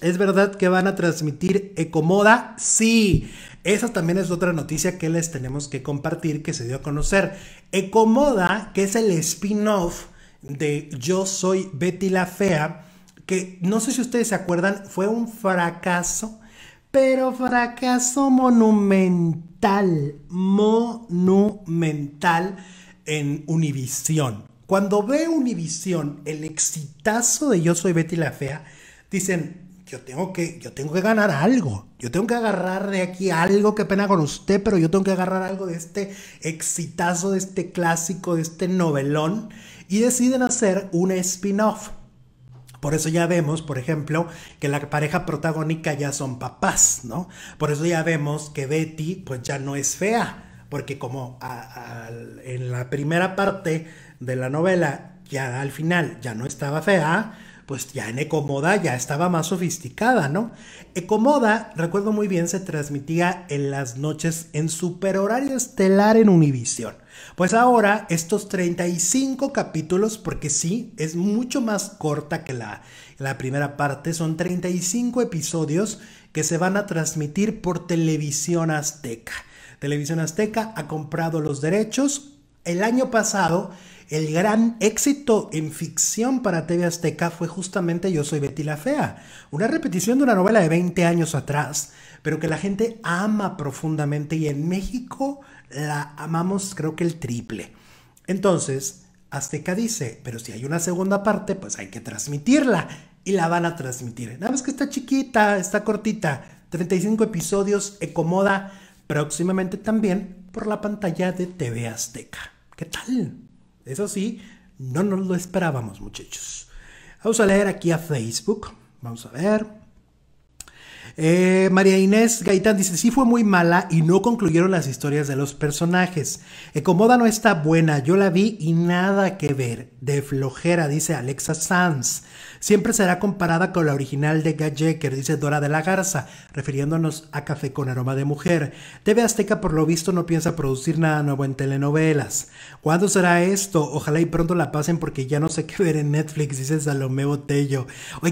¿Es verdad que van a transmitir Ecomoda? Sí. Esa también es otra noticia que les tenemos que compartir que se dio a conocer. Ecomoda, que es el spin-off de Yo Soy Betty la Fea, que no sé si ustedes se acuerdan, fue un fracaso, pero fracaso monumental, monumental en Univisión. Cuando ve Univisión el exitazo de Yo soy Betty la Fea, dicen, yo tengo que, yo tengo que ganar algo. Yo tengo que agarrar de aquí algo, qué pena con usted, pero yo tengo que agarrar algo de este exitazo, de este clásico, de este novelón. Y deciden hacer un spin-off. Por eso ya vemos, por ejemplo, que la pareja protagónica ya son papás, ¿no? Por eso ya vemos que Betty, pues ya no es fea porque como en la primera parte de la novela, ya al final ya no estaba fea, pues ya en Ecomoda ya estaba más sofisticada, ¿no? Ecomoda, recuerdo muy bien, se transmitía en las noches en horario estelar en Univisión. Pues ahora estos 35 capítulos, porque sí, es mucho más corta que la, la primera parte, son 35 episodios que se van a transmitir por televisión azteca. Televisión Azteca ha comprado los derechos. El año pasado, el gran éxito en ficción para TV Azteca fue justamente Yo Soy Betty la Fea, una repetición de una novela de 20 años atrás, pero que la gente ama profundamente y en México la amamos creo que el triple. Entonces, Azteca dice, pero si hay una segunda parte, pues hay que transmitirla y la van a transmitir. Nada más que está chiquita, está cortita, 35 episodios, Ecomoda próximamente también por la pantalla de TV Azteca. ¿Qué tal? Eso sí, no nos lo esperábamos muchachos. Vamos a leer aquí a Facebook. Vamos a ver. Eh, María Inés Gaitán dice, sí fue muy mala y no concluyeron las historias de los personajes. Ecomoda no está buena, yo la vi y nada que ver. De flojera, dice Alexa Sanz. Siempre será comparada con la original de Gajeker, dice Dora de la Garza, refiriéndonos a Café con Aroma de Mujer. TV Azteca por lo visto no piensa producir nada nuevo en telenovelas. ¿Cuándo será esto? Ojalá y pronto la pasen porque ya no sé qué ver en Netflix, dice Salomé Botello. Oiga,